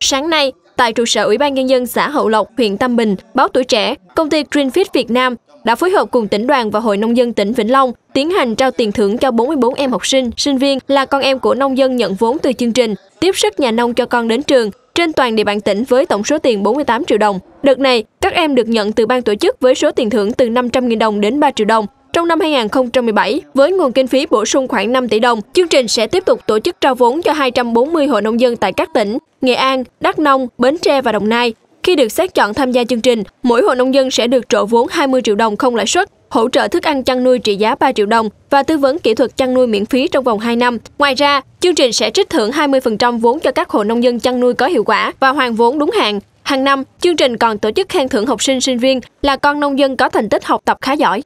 Sáng nay, tại trụ sở Ủy ban Nhân dân xã Hậu Lộc, huyện Tam Bình, báo Tuổi Trẻ, công ty Greenfit Việt Nam đã phối hợp cùng tỉnh đoàn và Hội Nông dân tỉnh Vĩnh Long tiến hành trao tiền thưởng cho 44 em học sinh, sinh viên là con em của nông dân nhận vốn từ chương trình Tiếp sức nhà nông cho con đến trường trên toàn địa bàn tỉnh với tổng số tiền 48 triệu đồng. Đợt này, các em được nhận từ ban tổ chức với số tiền thưởng từ 500.000 đồng đến 3 triệu đồng trong năm 2017, với nguồn kinh phí bổ sung khoảng 5 tỷ đồng, chương trình sẽ tiếp tục tổ chức trao vốn cho 240 hộ nông dân tại các tỉnh Nghệ An, Đắk Nông, Bến Tre và Đồng Nai. Khi được xét chọn tham gia chương trình, mỗi hộ nông dân sẽ được trổ vốn 20 triệu đồng không lãi suất, hỗ trợ thức ăn chăn nuôi trị giá 3 triệu đồng và tư vấn kỹ thuật chăn nuôi miễn phí trong vòng 2 năm. Ngoài ra, chương trình sẽ trích thưởng 20% vốn cho các hộ nông dân chăn nuôi có hiệu quả và hoàn vốn đúng hạn. Hàng năm, chương trình còn tổ chức khen thưởng học sinh sinh viên là con nông dân có thành tích học tập khá giỏi.